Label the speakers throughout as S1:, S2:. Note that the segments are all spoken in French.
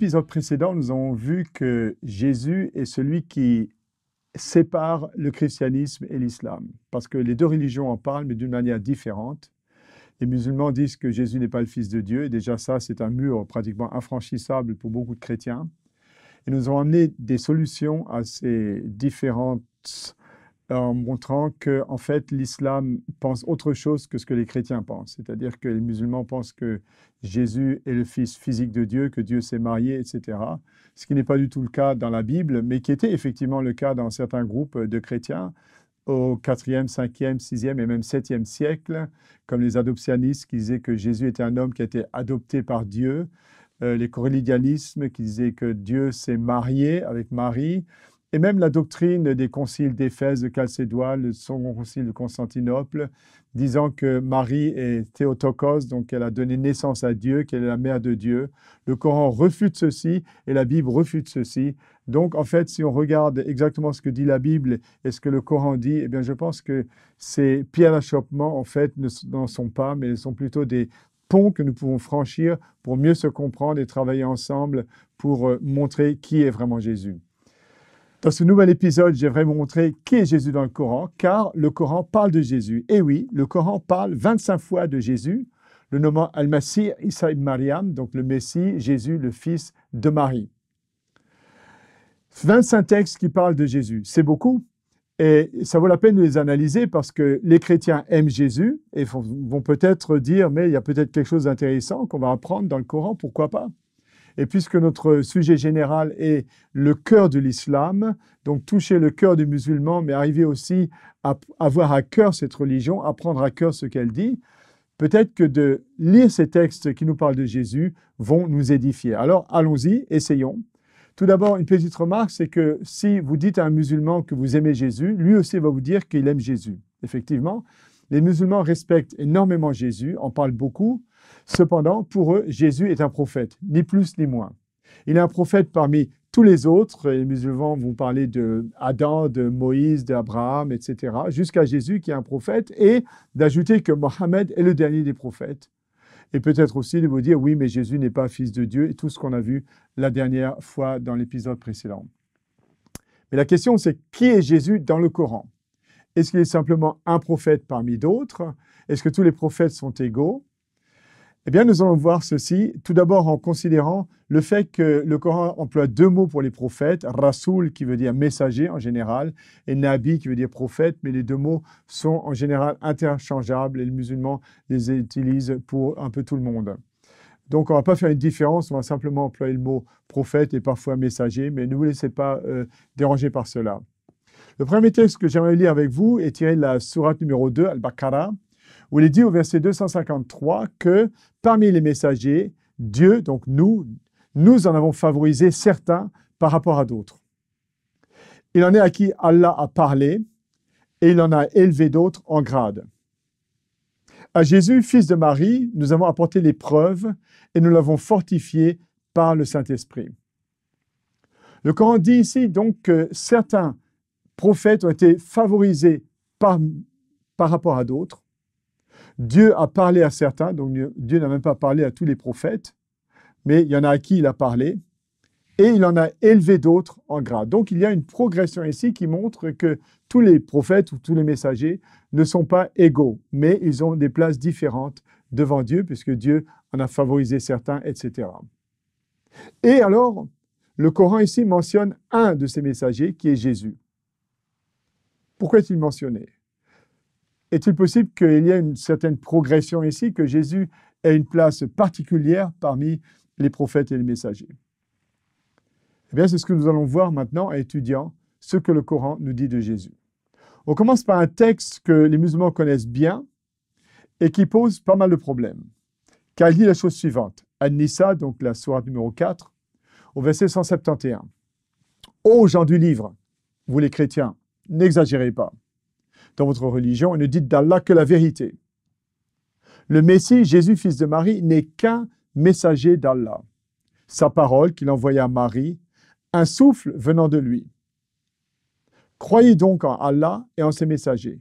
S1: l'épisode précédent, nous avons vu que Jésus est celui qui sépare le christianisme et l'islam, parce que les deux religions en parlent, mais d'une manière différente. Les musulmans disent que Jésus n'est pas le Fils de Dieu, et déjà ça, c'est un mur pratiquement infranchissable pour beaucoup de chrétiens. Et nous avons amené des solutions à ces différentes en montrant que en fait l'islam pense autre chose que ce que les chrétiens pensent, c'est-à-dire que les musulmans pensent que Jésus est le fils physique de Dieu, que Dieu s'est marié, etc. Ce qui n'est pas du tout le cas dans la Bible, mais qui était effectivement le cas dans certains groupes de chrétiens au 4e, 5e, 6e et même 7e siècle, comme les adoptionnistes qui disaient que Jésus était un homme qui a été adopté par Dieu, euh, les corrélianismes qui disaient que Dieu s'est marié avec Marie, et même la doctrine des conciles d'Éphèse, de Chalcédoine, le second concile de Constantinople, disant que Marie est Théotokos, donc elle a donné naissance à Dieu, qu'elle est la mère de Dieu. Le Coran refute ceci et la Bible refute ceci. Donc, en fait, si on regarde exactement ce que dit la Bible et ce que le Coran dit, eh bien, je pense que ces pierres d'achoppement, en fait, n'en sont pas, mais sont plutôt des ponts que nous pouvons franchir pour mieux se comprendre et travailler ensemble pour euh, montrer qui est vraiment Jésus. Dans ce nouvel épisode, j'aimerais vous montrer qui est Jésus dans le Coran, car le Coran parle de Jésus. Et oui, le Coran parle 25 fois de Jésus, le nommant Al-Masih Isa Mariam, donc le Messie, Jésus, le fils de Marie. 25 textes qui parlent de Jésus, c'est beaucoup. Et ça vaut la peine de les analyser parce que les chrétiens aiment Jésus et vont peut-être dire, mais il y a peut-être quelque chose d'intéressant qu'on va apprendre dans le Coran, pourquoi pas et puisque notre sujet général est le cœur de l'islam, donc toucher le cœur du musulman, mais arriver aussi à avoir à cœur cette religion, à prendre à cœur ce qu'elle dit, peut-être que de lire ces textes qui nous parlent de Jésus vont nous édifier. Alors allons-y, essayons. Tout d'abord, une petite remarque, c'est que si vous dites à un musulman que vous aimez Jésus, lui aussi va vous dire qu'il aime Jésus. Effectivement, les musulmans respectent énormément Jésus, en parlent beaucoup, Cependant, pour eux, Jésus est un prophète, ni plus ni moins. Il est un prophète parmi tous les autres. Les musulmans vont parler de Adam, de Moïse, d'Abraham, etc., jusqu'à Jésus qui est un prophète, et d'ajouter que Mohammed est le dernier des prophètes. Et peut-être aussi de vous dire, oui, mais Jésus n'est pas fils de Dieu, et tout ce qu'on a vu la dernière fois dans l'épisode précédent. Mais la question, c'est qui est Jésus dans le Coran Est-ce qu'il est simplement un prophète parmi d'autres Est-ce que tous les prophètes sont égaux eh bien, nous allons voir ceci, tout d'abord en considérant le fait que le Coran emploie deux mots pour les prophètes, rasoul qui veut dire messager en général, et nabi qui veut dire prophète, mais les deux mots sont en général interchangeables et les musulmans les utilisent pour un peu tout le monde. Donc, on ne va pas faire une différence, on va simplement employer le mot prophète et parfois messager, mais ne vous laissez pas euh, déranger par cela. Le premier texte que j'aimerais lire avec vous est tiré de la sourate numéro 2, Al-Baqarah, où il est dit au verset 253 que parmi les messagers, Dieu, donc nous, nous en avons favorisé certains par rapport à d'autres. Il en est à qui Allah a parlé et il en a élevé d'autres en grade. À Jésus, fils de Marie, nous avons apporté les preuves et nous l'avons fortifié par le Saint-Esprit. Le Coran dit ici donc que certains prophètes ont été favorisés par, par rapport à d'autres. Dieu a parlé à certains, donc Dieu n'a même pas parlé à tous les prophètes, mais il y en a à qui il a parlé, et il en a élevé d'autres en grade. Donc il y a une progression ici qui montre que tous les prophètes ou tous les messagers ne sont pas égaux, mais ils ont des places différentes devant Dieu, puisque Dieu en a favorisé certains, etc. Et alors, le Coran ici mentionne un de ces messagers qui est Jésus. Pourquoi est-il mentionné est-il possible qu'il y ait une certaine progression ici, que Jésus ait une place particulière parmi les prophètes et les messagers Eh bien, c'est ce que nous allons voir maintenant en étudiant ce que le Coran nous dit de Jésus. On commence par un texte que les musulmans connaissent bien et qui pose pas mal de problèmes, car il dit la chose suivante. à Nissa, donc la sourate numéro 4, au verset 171. Ô gens du livre, vous les chrétiens, n'exagérez pas dans votre religion et ne dites d'Allah que la vérité. Le Messie, Jésus, fils de Marie, n'est qu'un messager d'Allah. Sa parole qu'il envoya à Marie, un souffle venant de lui. Croyez donc en Allah et en ses messagers.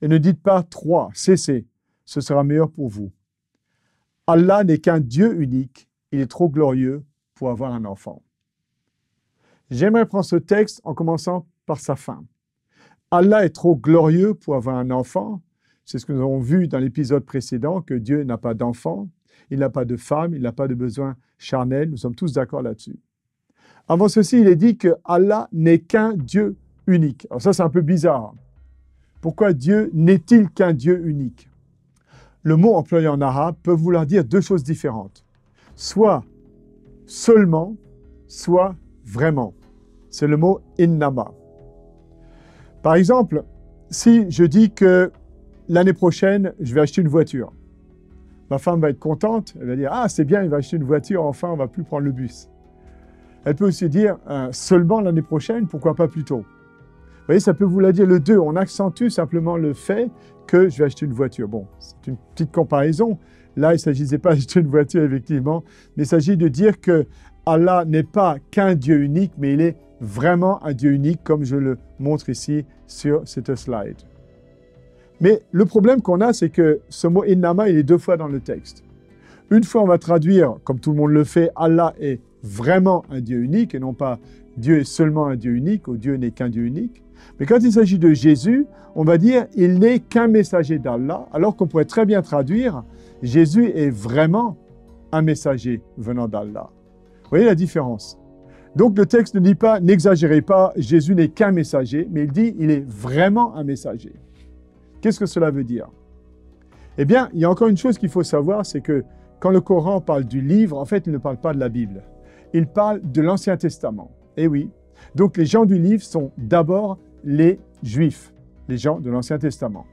S1: Et ne dites pas trois, cessez, ce sera meilleur pour vous. Allah n'est qu'un Dieu unique, il est trop glorieux pour avoir un enfant. J'aimerais prendre ce texte en commençant par sa fin. Allah est trop glorieux pour avoir un enfant. C'est ce que nous avons vu dans l'épisode précédent, que Dieu n'a pas d'enfant, il n'a pas de femme, il n'a pas de besoin charnel. Nous sommes tous d'accord là-dessus. Avant ceci, il est dit que Allah n'est qu'un Dieu unique. Alors ça, c'est un peu bizarre. Pourquoi Dieu n'est-il qu'un Dieu unique Le mot employé en arabe peut vouloir dire deux choses différentes. Soit seulement, soit vraiment. C'est le mot innama. Par exemple, si je dis que l'année prochaine, je vais acheter une voiture, ma femme va être contente, elle va dire Ah, c'est bien, il va acheter une voiture, enfin, on ne va plus prendre le bus. Elle peut aussi dire euh, Seulement l'année prochaine, pourquoi pas plus tôt Vous voyez, ça peut vous la dire le 2. On accentue simplement le fait que je vais acheter une voiture. Bon, c'est une petite comparaison. Là, il ne s'agissait pas d'acheter une voiture, effectivement, mais il s'agit de dire que Allah n'est pas qu'un Dieu unique, mais il est vraiment un Dieu unique, comme je le montre ici sur cette slide. Mais le problème qu'on a, c'est que ce mot innama, il est deux fois dans le texte. Une fois, on va traduire, comme tout le monde le fait, Allah est vraiment un Dieu unique et non pas Dieu est seulement un Dieu unique ou Dieu n'est qu'un Dieu unique. Mais quand il s'agit de Jésus, on va dire il n'est qu'un messager d'Allah, alors qu'on pourrait très bien traduire Jésus est vraiment un messager venant d'Allah. Vous voyez la différence donc le texte ne dit pas n'exagérez pas, Jésus n'est qu'un messager, mais il dit il est vraiment un messager. Qu'est-ce que cela veut dire Eh bien, il y a encore une chose qu'il faut savoir, c'est que quand le Coran parle du livre, en fait, il ne parle pas de la Bible. Il parle de l'Ancien Testament. Eh oui. Donc les gens du livre sont d'abord les Juifs, les gens de l'Ancien Testament.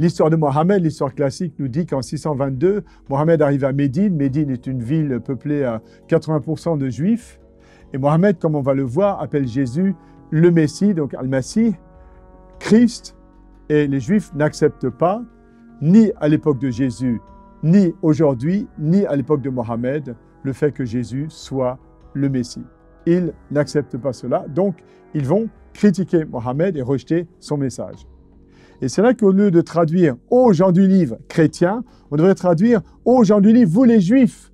S1: L'histoire de Mohammed, l'histoire classique, nous dit qu'en 622, Mohammed arrive à Médine. Médine est une ville peuplée à 80% de juifs. Et Mohammed, comme on va le voir, appelle Jésus le Messie, donc Al-Masih, Christ. Et les juifs n'acceptent pas, ni à l'époque de Jésus, ni aujourd'hui, ni à l'époque de Mohammed, le fait que Jésus soit le Messie. Ils n'acceptent pas cela, donc ils vont critiquer Mohammed et rejeter son message. Et c'est là qu'au lieu de traduire aux gens du livre chrétiens, on devrait traduire aux gens du livre, vous les juifs.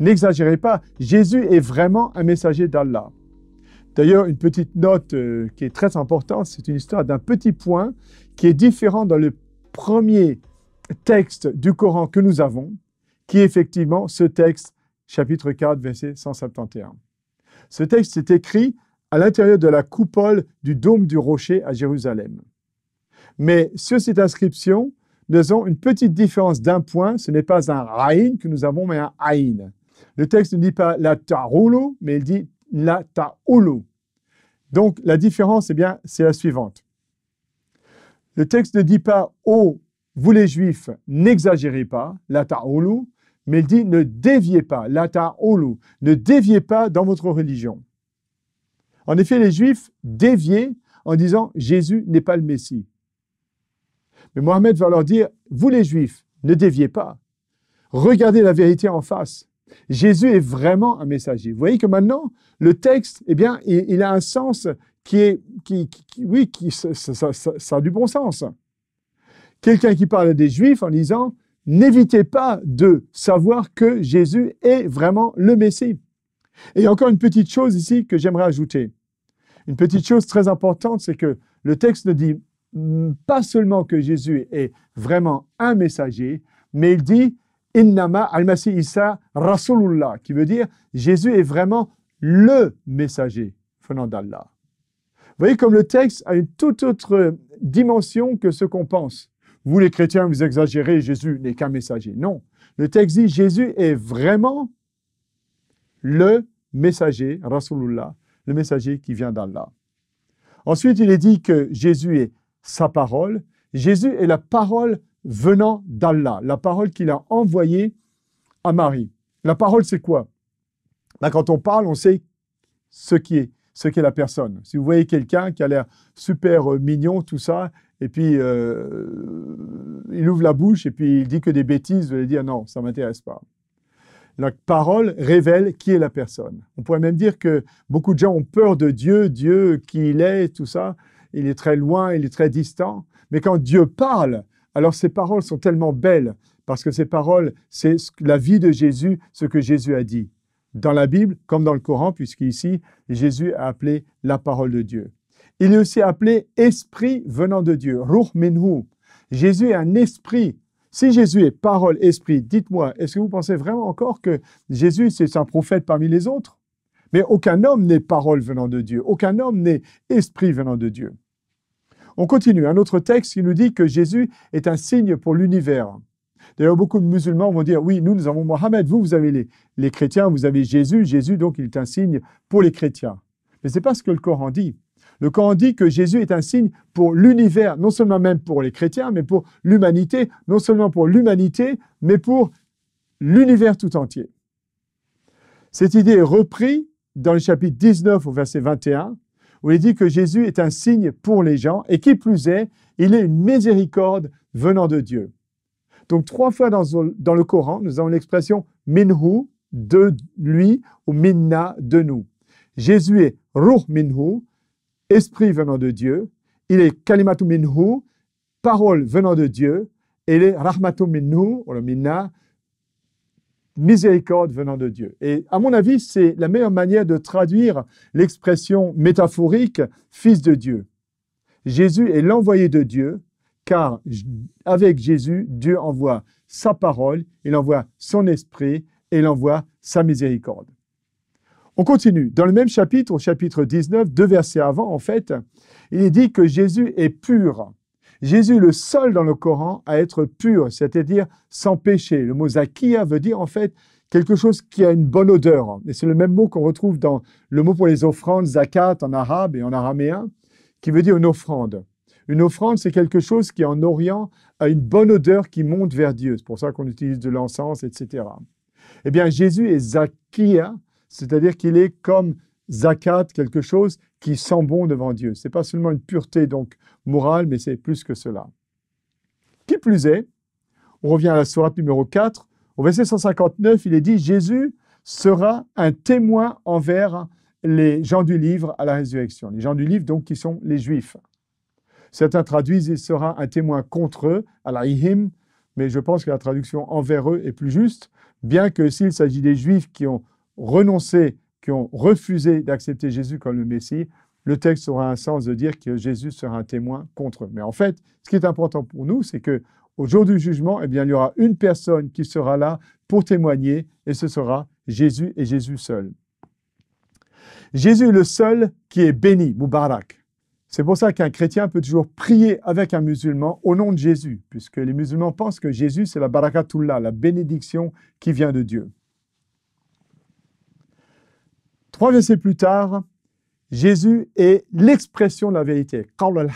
S1: N'exagérez pas, Jésus est vraiment un messager d'Allah. D'ailleurs, une petite note euh, qui est très importante, c'est une histoire d'un petit point qui est différent dans le premier texte du Coran que nous avons, qui est effectivement ce texte, chapitre 4, verset 171. Ce texte est écrit à l'intérieur de la coupole du dôme du rocher à Jérusalem. Mais sur cette inscription, nous avons une petite différence d'un point. Ce n'est pas un raïn que nous avons, mais un aïn. Le texte ne dit pas la ta'ulu, mais il dit la ta'ulu. Donc la différence, eh bien, c'est la suivante. Le texte ne dit pas oh, vous les Juifs, n'exagérez pas, la ta'ulu, mais il dit ne déviez pas, la ta'ulu, ne déviez pas dans votre religion. En effet, les Juifs déviaient en disant Jésus n'est pas le Messie. Mais Mohammed va leur dire, vous les Juifs, ne déviez pas. Regardez la vérité en face. Jésus est vraiment un messager. Vous voyez que maintenant, le texte, eh bien, il, a un sens qui est, qui, oui, qui, ça, a du bon sens. Quelqu'un qui parle des Juifs en disant, n'évitez pas de savoir que Jésus est vraiment le Messie. Et encore une petite chose ici que j'aimerais ajouter. Une petite chose très importante, c'est que le texte ne dit pas seulement que Jésus est vraiment un messager, mais il dit Innama al-Masih Isa Rasulullah, qui veut dire Jésus est vraiment le messager venant d'Allah. Vous voyez comme le texte a une toute autre dimension que ce qu'on pense. Vous les chrétiens, vous exagérez, Jésus n'est qu'un messager. Non, le texte dit Jésus est vraiment le messager, Rasulullah, le messager qui vient d'Allah. Ensuite, il est dit que Jésus est sa parole. Jésus est la parole venant d'Allah, la parole qu'il a envoyée à Marie. La parole, c'est quoi ben, Quand on parle, on sait ce qui est, ce qu'est la personne. Si vous voyez quelqu'un qui a l'air super euh, mignon, tout ça, et puis euh, il ouvre la bouche et puis il dit que des bêtises, vous allez dire non, ça ne m'intéresse pas. La parole révèle qui est la personne. On pourrait même dire que beaucoup de gens ont peur de Dieu, Dieu, qui il est, tout ça il est très loin, il est très distant. Mais quand Dieu parle, alors ses paroles sont tellement belles, parce que ces paroles, c'est la vie de Jésus, ce que Jésus a dit. Dans la Bible, comme dans le Coran, puisqu'ici, Jésus a appelé la parole de Dieu. Il est aussi appelé esprit venant de Dieu, Ruh Minhu. Jésus est un esprit. Si Jésus est parole, esprit, dites-moi, est-ce que vous pensez vraiment encore que Jésus, c'est un prophète parmi les autres Mais aucun homme n'est parole venant de Dieu, aucun homme n'est esprit venant de Dieu. On continue. Un autre texte qui nous dit que Jésus est un signe pour l'univers. D'ailleurs, beaucoup de musulmans vont dire, oui, nous, nous avons Mohammed, vous, vous avez les, les chrétiens, vous avez Jésus, Jésus, donc il est un signe pour les chrétiens. Mais ce n'est pas ce que le Coran dit. Le Coran dit que Jésus est un signe pour l'univers, non seulement même pour les chrétiens, mais pour l'humanité, non seulement pour l'humanité, mais pour l'univers tout entier. Cette idée est reprise dans le chapitre 19 au verset 21 où il dit que Jésus est un signe pour les gens et qui plus est, il est une miséricorde venant de Dieu. Donc trois fois dans, le Coran, nous avons l'expression minhu de lui ou minna de nous. Jésus est ruh minhu, esprit venant de Dieu. Il est kalimatu minhu, parole venant de Dieu. Et il est rahmatu minhu, ou le minna, miséricorde venant de Dieu. Et à mon avis, c'est la meilleure manière de traduire l'expression métaphorique Fils de Dieu. Jésus est l'envoyé de Dieu, car avec Jésus, Dieu envoie sa parole, il envoie son esprit et il envoie sa miséricorde. On continue. Dans le même chapitre, au chapitre 19, deux versets avant en fait, il est dit que Jésus est pur. Jésus, le seul dans le Coran à être pur, c'est-à-dire sans péché. Le mot zakia veut dire en fait quelque chose qui a une bonne odeur. Et c'est le même mot qu'on retrouve dans le mot pour les offrandes, zakat en arabe et en araméen, qui veut dire une offrande. Une offrande, c'est quelque chose qui en Orient a une bonne odeur qui monte vers Dieu. C'est pour ça qu'on utilise de l'encens, etc. Eh bien, Jésus est zakia, c'est-à-dire qu'il est comme zakat, quelque chose qui sent bon devant Dieu. Ce n'est pas seulement une pureté donc morale, mais c'est plus que cela. Qui plus est, on revient à la sourate numéro 4, au verset 159, il est dit Jésus sera un témoin envers les gens du livre à la résurrection. Les gens du livre, donc, qui sont les Juifs. Certains traduisent il sera un témoin contre eux, à la ihim, mais je pense que la traduction envers eux est plus juste, bien que s'il s'agit des Juifs qui ont renoncé, qui ont refusé d'accepter Jésus comme le Messie, le texte aura un sens de dire que Jésus sera un témoin contre eux. Mais en fait, ce qui est important pour nous, c'est que au jour du jugement, eh bien, il y aura une personne qui sera là pour témoigner, et ce sera Jésus et Jésus seul. Jésus le seul qui est béni, Moubarak. C'est pour ça qu'un chrétien peut toujours prier avec un musulman au nom de Jésus, puisque les musulmans pensent que Jésus, c'est la barakatullah, la bénédiction qui vient de Dieu. Trois versets plus tard, Jésus est l'expression de la vérité, al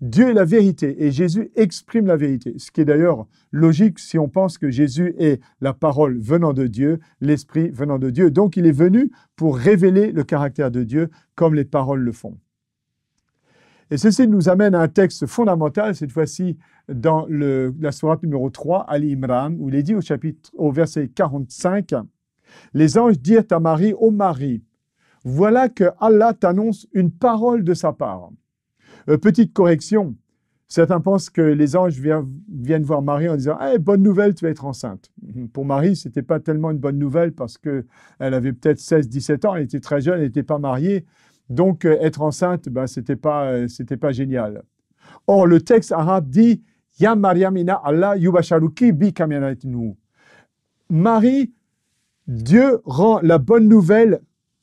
S1: Dieu est la vérité et Jésus exprime la vérité, ce qui est d'ailleurs logique si on pense que Jésus est la parole venant de Dieu, l'esprit venant de Dieu. Donc il est venu pour révéler le caractère de Dieu comme les paroles le font. Et ceci nous amène à un texte fondamental, cette fois-ci dans la sourate numéro 3, Ali Imran, où il est dit au, chapitre, au verset 45, Les anges dirent à Marie, ô Marie, voilà que Allah t'annonce une parole de sa part. Euh, petite correction, certains pensent que les anges viennent voir Marie en disant Eh, bonne nouvelle, tu vas être enceinte mhm. Pour Marie, ce n'était pas tellement une bonne nouvelle parce que elle avait peut-être 16-17 ans, elle était très jeune, elle n'était pas mariée. Donc, euh, être enceinte, ben, bah, ce n'était pas, euh, pas génial. Or, le texte arabe dit « Ya Mariamina Allah yubasharuki bi Marie, Dieu rend la bonne nouvelle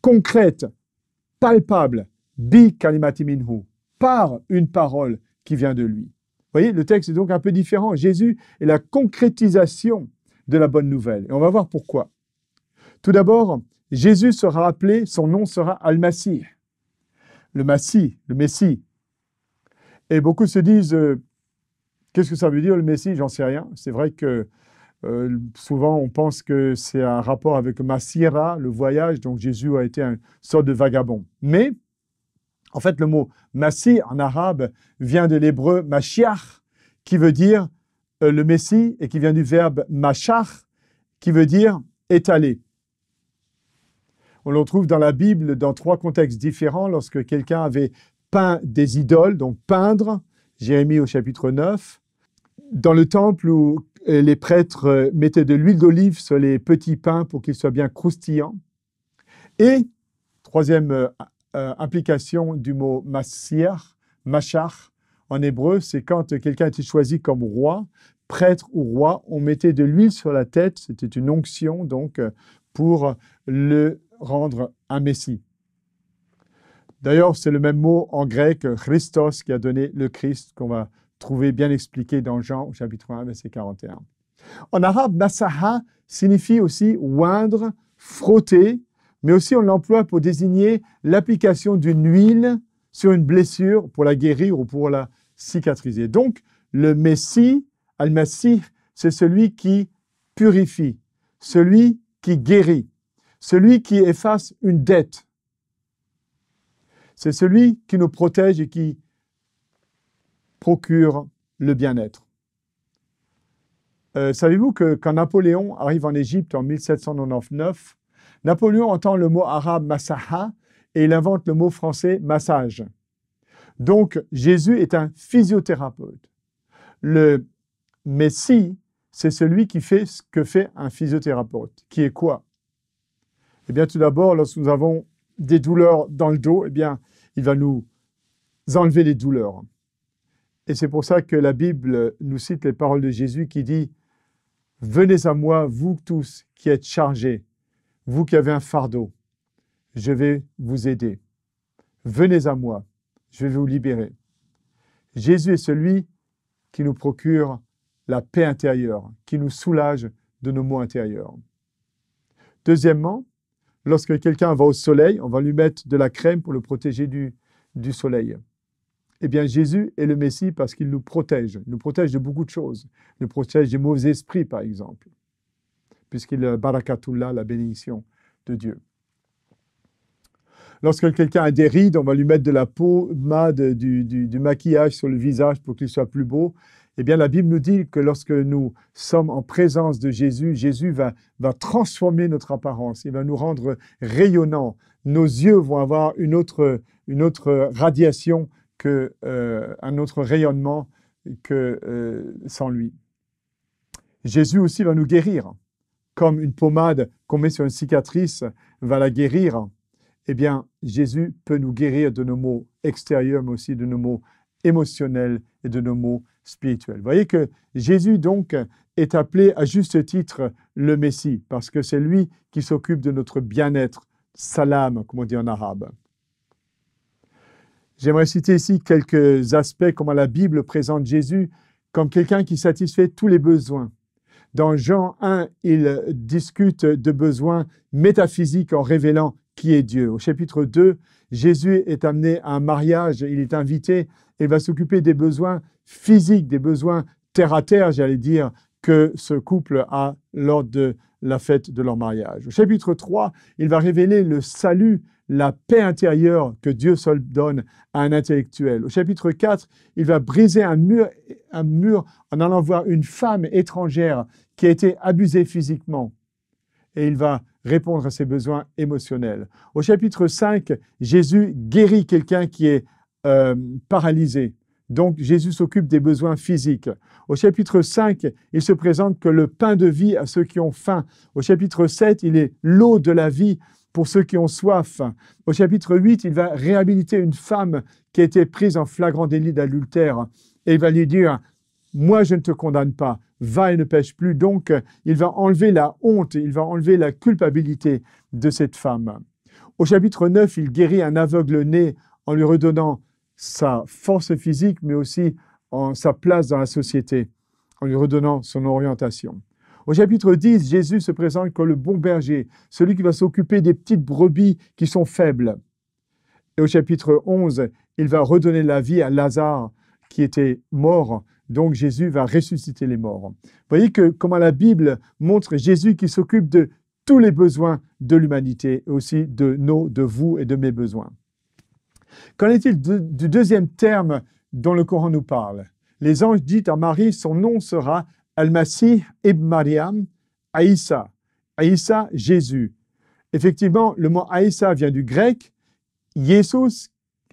S1: concrète, palpable, bi kalimati minhu, par une parole qui vient de lui. Vous voyez, le texte est donc un peu différent. Jésus est la concrétisation de la bonne nouvelle. Et on va voir pourquoi. Tout d'abord, Jésus sera appelé, son nom sera al le Massie, le Messie. Et beaucoup se disent, euh, qu'est-ce que ça veut dire le Messie J'en sais rien. C'est vrai que euh, souvent, on pense que c'est un rapport avec Masira, le voyage, donc Jésus a été un sort de vagabond. Mais, en fait, le mot Massi en arabe vient de l'hébreu Mashiach, qui veut dire euh, le Messie, et qui vient du verbe Mashach, qui veut dire étaler. On le trouve dans la Bible dans trois contextes différents. Lorsque quelqu'un avait peint des idoles, donc peindre, Jérémie au chapitre 9, dans le temple où les prêtres euh, mettaient de l'huile d'olive sur les petits pains pour qu'ils soient bien croustillants. Et, troisième euh, euh, implication du mot mashiach, machar en hébreu, c'est quand quelqu'un était choisi comme roi, prêtre ou roi, on mettait de l'huile sur la tête, c'était une onction donc pour le rendre un messie. D'ailleurs, c'est le même mot en grec Christos qui a donné le Christ qu'on va trouvé bien expliqué dans Jean chapitre 1, verset 41. En arabe, masaha signifie aussi oindre, frotter, mais aussi on l'emploie pour désigner l'application d'une huile sur une blessure pour la guérir ou pour la cicatriser. Donc, le Messie, Al-Masih, c'est celui qui purifie, celui qui guérit, celui qui efface une dette. C'est celui qui nous protège et qui procure le bien-être. Euh, savez-vous que quand Napoléon arrive en Égypte en 1799, Napoléon entend le mot arabe masaha et il invente le mot français massage. Donc Jésus est un physiothérapeute. Le Messie, c'est celui qui fait ce que fait un physiothérapeute, qui est quoi Eh bien tout d'abord, lorsque nous avons des douleurs dans le dos, eh bien il va nous enlever les douleurs. Et c'est pour ça que la Bible nous cite les paroles de Jésus qui dit Venez à moi, vous tous qui êtes chargés, vous qui avez un fardeau, je vais vous aider. Venez à moi, je vais vous libérer. Jésus est celui qui nous procure la paix intérieure, qui nous soulage de nos maux intérieurs. Deuxièmement, lorsque quelqu'un va au soleil, on va lui mettre de la crème pour le protéger du, du soleil eh bien, Jésus est le Messie parce qu'il nous protège. nous protège de beaucoup de choses. Il nous protège des mauvais esprits, par exemple, puisqu'il a barakatullah, la bénédiction de Dieu. Lorsque quelqu'un a des rides, on va lui mettre de la peau, de, du, maquillage sur le visage pour qu'il soit plus beau. Eh bien, la Bible nous dit que lorsque nous sommes en présence de Jésus, Jésus va, va transformer notre apparence. Il va nous rendre rayonnants. Nos yeux vont avoir une autre, une autre radiation que, euh, un autre rayonnement que euh, sans lui. Jésus aussi va nous guérir, comme une pommade qu'on met sur une cicatrice va la guérir. Eh bien, Jésus peut nous guérir de nos maux extérieurs, mais aussi de nos maux émotionnels et de nos maux spirituels. Vous voyez que Jésus, donc, est appelé à juste titre le Messie, parce que c'est lui qui s'occupe de notre bien-être, salam, comme on dit en arabe. J'aimerais citer ici quelques aspects comment la Bible présente Jésus comme quelqu'un qui satisfait tous les besoins. Dans Jean 1, il discute de besoins métaphysiques en révélant qui est Dieu. Au chapitre 2, Jésus est amené à un mariage, il est invité et va s'occuper des besoins physiques, des besoins terre à terre, j'allais dire, que ce couple a lors de la fête de leur mariage. Au chapitre 3, il va révéler le salut, la paix intérieure que Dieu seul donne à un intellectuel. Au chapitre 4, il va briser un mur, en allant voir une femme étrangère qui a été abusée physiquement. Et il va répondre à ses besoins émotionnels. Au chapitre 5, Jésus guérit quelqu'un qui est euh, paralysé. Donc Jésus s'occupe des besoins physiques. Au chapitre 5, il se présente que le pain de vie à ceux qui ont faim. Au chapitre 7, il est l'eau de la vie pour ceux qui ont soif. Au chapitre 8, il va réhabiliter une femme qui a été prise en flagrant délit d'adultère et il va lui dire moi je ne te condamne pas, va et ne pêche plus. Donc, il va enlever la honte, il va enlever la culpabilité de cette femme. Au chapitre 9, il guérit un aveugle né en lui redonnant sa force physique, mais aussi en sa place dans la société, en lui redonnant son orientation. Au chapitre 10, Jésus se présente comme le bon berger, celui qui va s'occuper des petites brebis qui sont faibles. Et au chapitre 11, il va redonner la vie à Lazare qui était mort. Donc Jésus va ressusciter les morts. Vous voyez que comment la Bible montre Jésus qui s'occupe de tous les besoins de l'humanité, aussi de nos, de vous et de mes besoins. Qu'en est-il du deuxième terme dont le Coran nous parle Les anges disent à Marie, son nom sera Al-Masih ibn Mariam, Aïssa. Aïssa, Jésus. Effectivement, le mot Aïssa vient du grec, Yesus,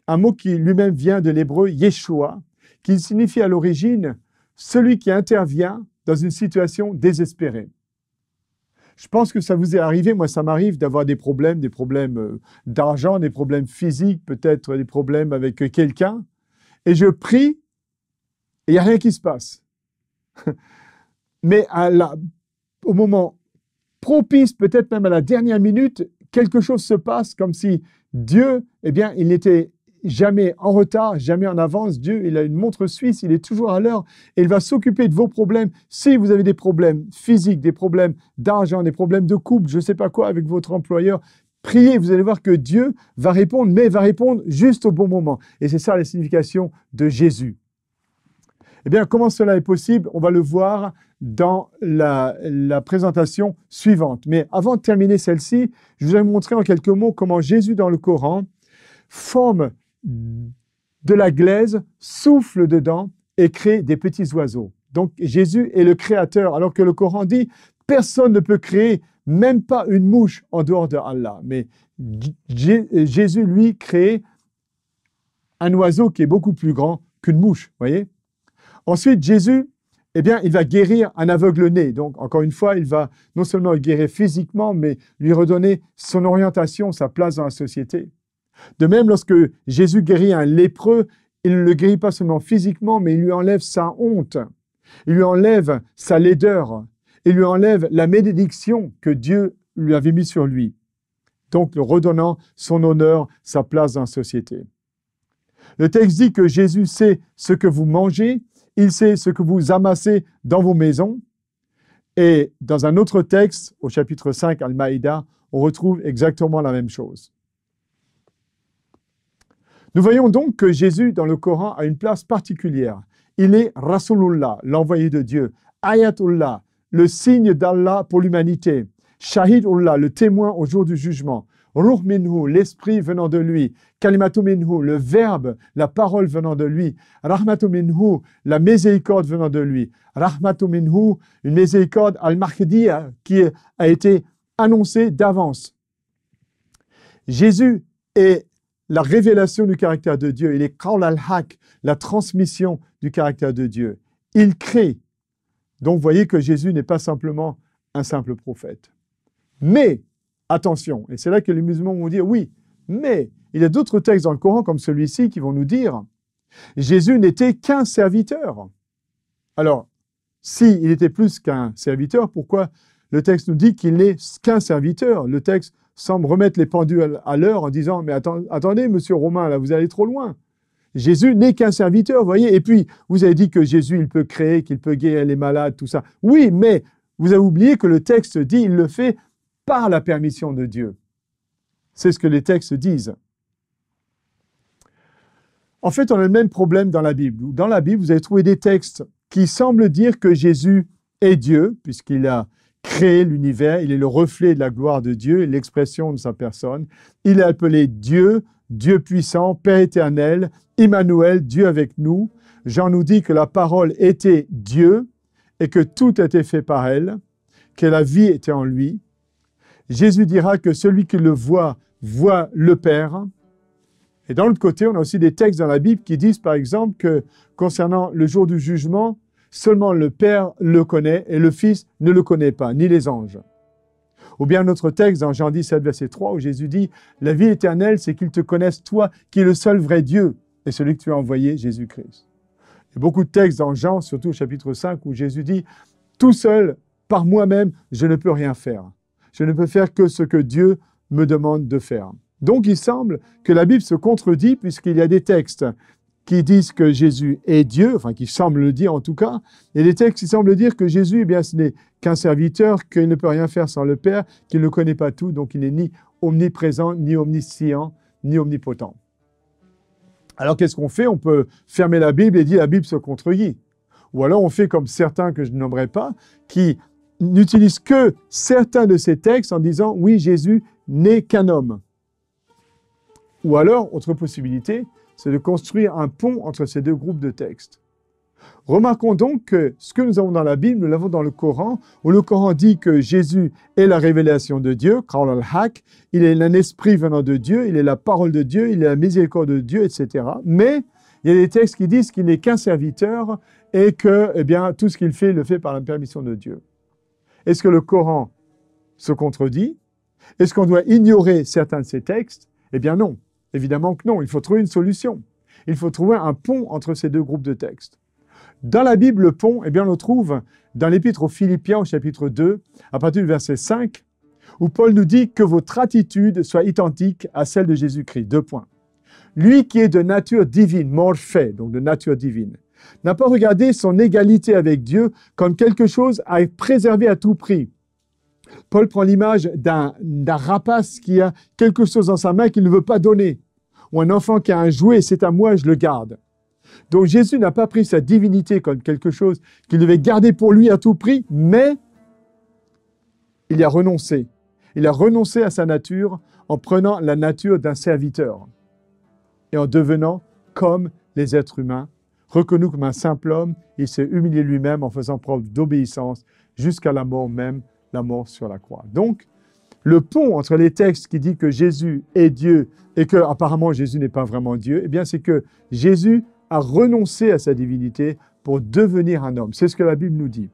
S1: un mot qui lui-même vient de l'hébreu Yeshua, qui signifie à l'origine celui qui intervient dans une situation désespérée. Je pense que ça vous est arrivé, moi ça m'arrive d'avoir des problèmes, des problèmes euh, d'argent, des problèmes physiques, peut-être euh, des problèmes avec euh, quelqu'un, et je prie, il n'y a rien qui se passe. Mais à la, au moment propice, peut-être même à la dernière minute, quelque chose se passe comme si Dieu, eh bien, il était jamais en retard, jamais en avance. Dieu, il a une montre suisse, il est toujours à l'heure et il va s'occuper de vos problèmes. Si vous avez des problèmes physiques, des problèmes d'argent, des problèmes de couple, je ne sais pas quoi avec votre employeur, priez, vous allez voir que Dieu va répondre, mais va répondre juste au bon moment. Et c'est ça la signification de Jésus. Eh bien, comment cela est possible On va le voir dans la, présentation suivante. Mais avant de terminer celle-ci, je vous ai montré en quelques mots comment Jésus dans le Coran forme de la glaise, souffle dedans et crée des petits oiseaux. Donc Jésus est le créateur, alors que le Coran dit, personne ne peut créer même pas une mouche en dehors de Allah. Mais Jésus, lui, crée un oiseau qui est beaucoup plus grand qu'une mouche, voyez Ensuite, Jésus, eh bien, il va guérir un aveugle né. Donc, encore une fois, il va non seulement le guérir physiquement, mais lui redonner son orientation, sa place dans la société. De même, lorsque Jésus guérit un lépreux, il ne le guérit pas seulement physiquement, mais il lui enlève sa honte, il lui enlève sa laideur, il lui enlève la bénédiction que Dieu lui avait mise sur lui, donc le redonnant son honneur, sa place dans la société. Le texte dit que Jésus sait ce que vous mangez, il sait ce que vous amassez dans vos maisons. Et dans un autre texte, au chapitre 5, Al-Maïda, on retrouve exactement la même chose. Nous voyons donc que Jésus, dans le Coran, a une place particulière. Il est Rasulullah, l'envoyé de Dieu, Ayatullah, le signe d'Allah pour l'humanité, Shahidullah, le témoin au jour du jugement, Ruh l'esprit venant de lui, Kalimatu minhu, le verbe, la parole venant de lui, Rahmatu minhu, la miséricorde venant de lui, Rahmatu minhu, une miséricorde al-Mahdiya qui a été annoncée d'avance. Jésus est la révélation du caractère de Dieu. Il est al-haq, la transmission du caractère de Dieu. Il crée. Donc, vous voyez que Jésus n'est pas simplement un simple prophète. Mais, attention, et c'est là que les musulmans vont dire oui, mais il y a d'autres textes dans le Coran comme celui-ci qui vont nous dire Jésus n'était qu'un serviteur. Alors, s'il il était plus qu'un serviteur, pourquoi le texte nous dit qu'il n'est qu'un serviteur Le texte semble remettre les pendules à l'heure en disant Mais attendez, monsieur Romain, là, vous allez trop loin. Jésus n'est qu'un serviteur, voyez. Et puis, vous avez dit que Jésus, il peut créer, qu'il peut guérir les malades, tout ça. Oui, mais vous avez oublié que le texte dit il le fait par la permission de Dieu. C'est ce que les textes disent. En fait, on a le même problème dans la Bible. Dans la Bible, vous avez trouvé des textes qui semblent dire que Jésus est Dieu, puisqu'il a, Créer l'univers, il est le reflet de la gloire de Dieu, l'expression de sa personne. Il est appelé Dieu, Dieu puissant, Père éternel, Emmanuel, Dieu avec nous. Jean nous dit que la parole était Dieu et que tout était fait par elle, que la vie était en lui. Jésus dira que celui qui le voit, voit le Père. Et dans l'autre côté, on a aussi des textes dans la Bible qui disent, par exemple, que concernant le jour du jugement, Seulement le Père le connaît et le Fils ne le connaît pas, ni les anges. Ou bien notre texte dans Jean 17, verset 3, où Jésus dit, La vie éternelle, c'est qu'ils te connaissent, toi, qui es le seul vrai Dieu, et celui que tu as envoyé, Jésus-Christ. a beaucoup de textes dans Jean, surtout au chapitre 5, où Jésus dit, Tout seul, par moi-même, je ne peux rien faire. Je ne peux faire que ce que Dieu me demande de faire. Donc il semble que la Bible se contredit puisqu'il y a des textes qui disent que Jésus est Dieu, enfin qui semblent le dire en tout cas, et les textes qui semblent dire que Jésus, eh bien, ce n'est qu'un serviteur, qu'il ne peut rien faire sans le Père, qu'il ne connaît pas tout, donc il n'est ni omniprésent, ni omniscient, ni omnipotent. Alors qu'est-ce qu'on fait On peut fermer la Bible et dire la Bible se contredit. Ou alors on fait comme certains que je ne nommerai pas, qui n'utilisent que certains de ces textes en disant oui, Jésus n'est qu'un homme. Ou alors, autre possibilité, c'est de construire un pont entre ces deux groupes de textes. Remarquons donc que ce que nous avons dans la Bible, nous l'avons dans le Coran, où le Coran dit que Jésus est la révélation de Dieu, al-Haq, il est un esprit venant de Dieu, il est la parole de Dieu, il est la miséricorde de Dieu, etc. Mais il y a des textes qui disent qu'il n'est qu'un serviteur et que eh bien, tout ce qu'il fait, il le fait par la permission de Dieu. Est-ce que le Coran se contredit Est-ce qu'on doit ignorer certains de ces textes Eh bien non. Évidemment que non, il faut trouver une solution. Il faut trouver un pont entre ces deux groupes de textes. Dans la Bible, le pont, eh bien, on le trouve dans l'épître aux Philippiens au chapitre 2, à partir du verset 5, où Paul nous dit que votre attitude soit identique à celle de Jésus-Christ. Deux points. Lui qui est de nature divine, mort fait, donc de nature divine, n'a pas regardé son égalité avec Dieu comme quelque chose à préserver à tout prix. Paul prend l'image d'un rapace qui a quelque chose dans sa main qu'il ne veut pas donner ou un enfant qui a un jouet, c'est à moi, je le garde. Donc Jésus n'a pas pris sa divinité comme quelque chose qu'il devait garder pour lui à tout prix, mais il y a renoncé. Il a renoncé à sa nature en prenant la nature d'un serviteur et en devenant comme les êtres humains. Reconnu comme un simple homme, il s'est humilié lui-même en faisant preuve d'obéissance jusqu'à la mort même, la mort sur la croix. Donc, le pont entre les textes qui dit que Jésus est Dieu et que apparemment Jésus n'est pas vraiment Dieu, eh bien c'est que Jésus a renoncé à sa divinité pour devenir un homme. C'est ce que la Bible nous dit.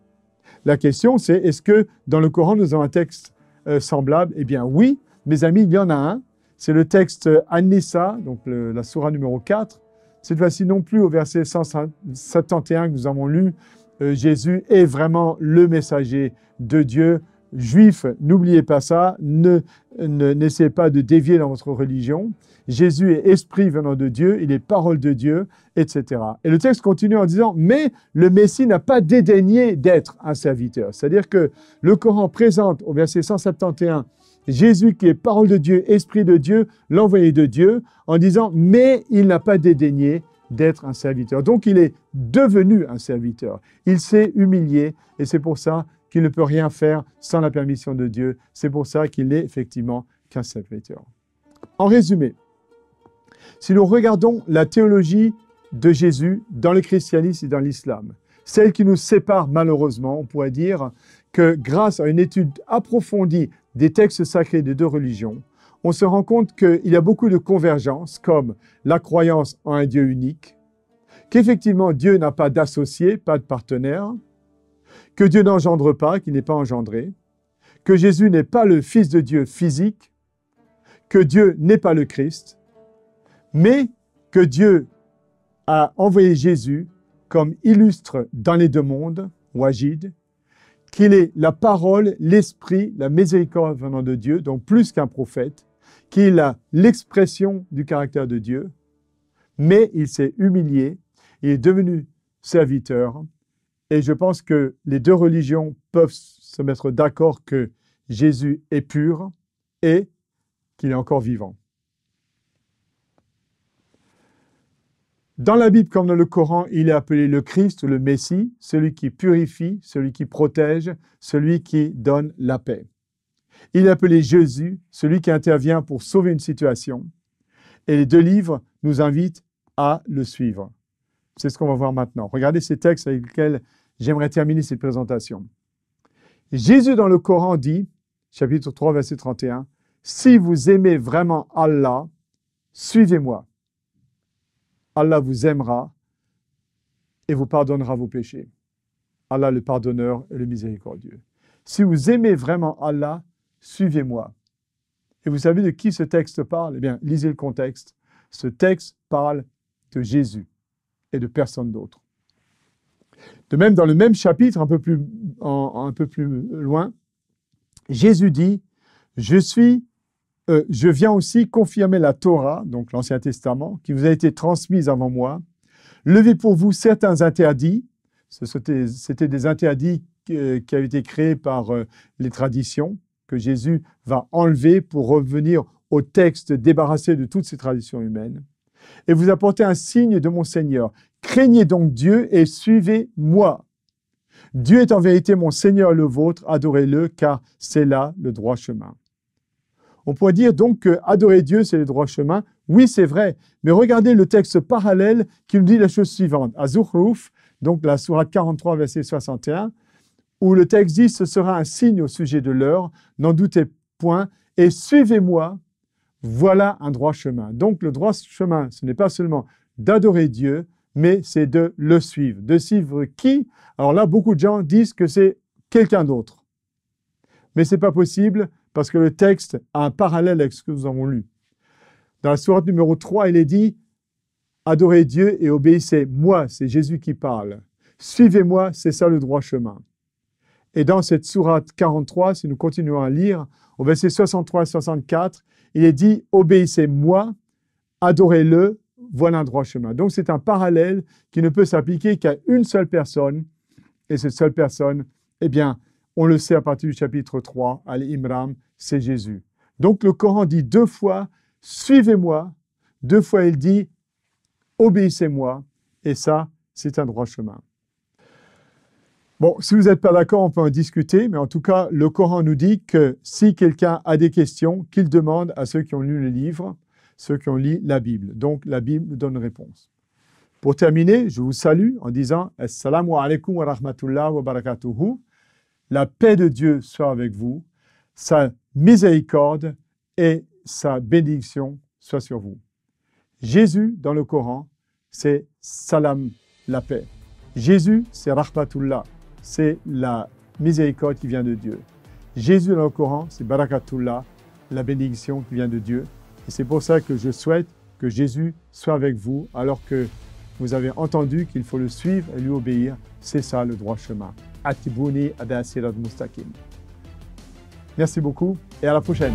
S1: La question c'est est-ce que dans le Coran nous avons un texte euh, semblable Eh bien oui, mes amis, il y en a un. C'est le texte euh, Anissa, donc la sourate numéro 4. Cette fois-ci non plus au verset 171 que nous avons lu, euh, Jésus est vraiment le messager de Dieu Juifs, n'oubliez pas ça, ne, n'essayez pas de dévier dans votre religion. Jésus est esprit venant de Dieu, il est parole de Dieu, etc. Et le texte continue en disant, mais le Messie n'a pas dédaigné d'être un serviteur. C'est-à-dire que le Coran présente au verset 171 Jésus qui est parole de Dieu, esprit de Dieu, l'envoyé de Dieu, en disant, mais il n'a pas dédaigné d'être un serviteur. Donc il est devenu un serviteur. Il s'est humilié et c'est pour ça qu'il ne peut rien faire sans la permission de Dieu. C'est pour ça qu'il n'est effectivement qu'un serviteur. En résumé, si nous regardons la théologie de Jésus dans le christianisme et dans l'islam, celle qui nous sépare malheureusement, on pourrait dire que grâce à une étude approfondie des textes sacrés des deux religions, on se rend compte qu'il y a beaucoup de convergences, comme la croyance en un Dieu unique, qu'effectivement Dieu n'a pas d'associé, pas de partenaire, que Dieu n'engendre pas, qu'il n'est pas engendré, que Jésus n'est pas le Fils de Dieu physique, que Dieu n'est pas le Christ, mais que Dieu a envoyé Jésus comme illustre dans les deux mondes, ou qu'il est la parole, l'esprit, la miséricorde venant de Dieu, donc plus qu'un prophète, qu'il a l'expression du caractère de Dieu, mais il s'est humilié, il est devenu serviteur, et je pense que les deux religions peuvent se mettre d'accord que Jésus est pur et qu'il est encore vivant. Dans la Bible comme dans le Coran, il est appelé le Christ, le Messie, celui qui purifie, celui qui protège, celui qui donne la paix. Il est appelé Jésus, celui qui intervient pour sauver une situation. Et les deux livres nous invitent à le suivre. C'est ce qu'on va voir maintenant. Regardez ces textes avec lesquels J'aimerais terminer cette présentation. Jésus dans le Coran dit, chapitre 3, verset 31, Si vous aimez vraiment Allah, suivez-moi. Allah vous aimera et vous pardonnera vos péchés. Allah le pardonneur et le miséricordieux. Si vous aimez vraiment Allah, suivez-moi. Et vous savez de qui ce texte parle Eh bien, lisez le contexte. Ce texte parle de Jésus et de personne d'autre. De même, dans le même chapitre, un peu plus, loin, Jésus dit, euh, je viens aussi confirmer la Torah, donc l'Ancien Testament, qui vous a été transmise avant moi, lever pour vous certains interdits, c'était des interdits euh, qui, avaient été créés par euh, les traditions, que Jésus va enlever pour revenir au texte débarrassé de toutes ces traditions humaines et vous apportez un signe de mon Seigneur. Craignez donc Dieu et suivez-moi. Dieu est en vérité mon Seigneur le vôtre, adorez-le, car c'est là le droit chemin. On pourrait dire donc que adorer Dieu, c'est le droit chemin. Oui, c'est vrai, mais regardez le texte parallèle qui nous dit la chose suivante. À Zuhruf, donc la sourate 43, verset 61, où le texte dit Ce sera un signe au sujet de l'heure, n'en doutez point, et suivez-moi, voilà un droit chemin. Donc le droit chemin, ce n'est pas seulement d'adorer Dieu, mais c'est de le suivre. De suivre qui Alors là, beaucoup de gens disent que c'est quelqu'un d'autre. Mais ce n'est pas possible parce que le texte a un parallèle avec ce que nous avons lu. Dans la sourate numéro 3, il est dit Adorez Dieu et obéissez. Moi, c'est Jésus qui parle. Suivez-moi, c'est ça le droit chemin. Et dans cette sourate 43, si nous continuons à lire, au verset 63 64, il est dit, obéissez-moi, adorez-le, voilà un droit chemin. Donc c'est un parallèle qui ne peut s'appliquer qu'à une seule personne. Et cette seule personne, eh bien, on le sait à partir du chapitre 3, Al-Imram, c'est Jésus. Donc le Coran dit deux fois, suivez-moi. Deux fois, il dit, obéissez-moi. Et ça, c'est un droit chemin. Bon, si vous n'êtes pas d'accord, on peut en discuter, mais en tout cas, le Coran nous dit que si quelqu'un a des questions, qu'il demande à ceux qui ont lu le livre, ceux qui ont lu la Bible. Donc, la Bible nous donne réponse. Pour terminer, je vous salue en disant Assalamu alaikum wa rahmatullah wa barakatuhu. La paix de Dieu soit avec vous, sa miséricorde et sa bénédiction soient sur vous. Jésus, dans le Coran, c'est salam, la paix. Jésus, c'est rahmatullah c'est la miséricorde qui vient de Dieu. Jésus dans le Coran, c'est Barakatullah, la bénédiction qui vient de Dieu. Et c'est pour ça que je souhaite que Jésus soit avec vous, alors que vous avez entendu qu'il faut le suivre et lui obéir. C'est ça le droit chemin. Atibuni Mustaqim. Merci beaucoup et à la prochaine.